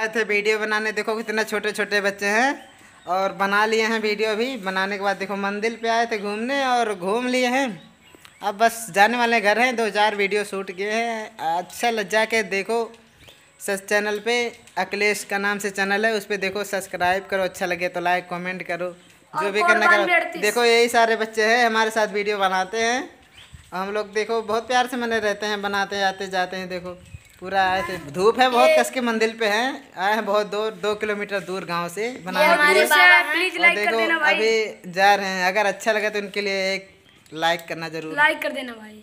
आए थे वीडियो बनाने देखो कितने छोटे छोटे बच्चे हैं और बना लिए हैं वीडियो भी बनाने के बाद देखो मंदिर पे आए थे घूमने और घूम लिए हैं अब बस जाने वाले घर हैं दो चार वीडियो शूट किए हैं अच्छा लग जा के देखो सच चैनल पे अखिलेश का नाम से चैनल है उस पर देखो सब्सक्राइब करो अच्छा लगे तो लाइक कमेंट करो जो भी करना करो देखो यही सारे बच्चे हैं हमारे साथ वीडियो बनाते हैं हम लोग देखो बहुत प्यार से मने रहते हैं बनाते आते जाते हैं देखो पूरा आए थे धूप है बहुत कस के मंदिर पे हैं आए हैं बहुत दूर दो किलोमीटर दूर गांव से बनाने प्लीज लाइक देखो अभी जा रहे हैं अगर अच्छा लगा तो इनके लिए एक लाइक करना जरूर लाइक कर देना भाई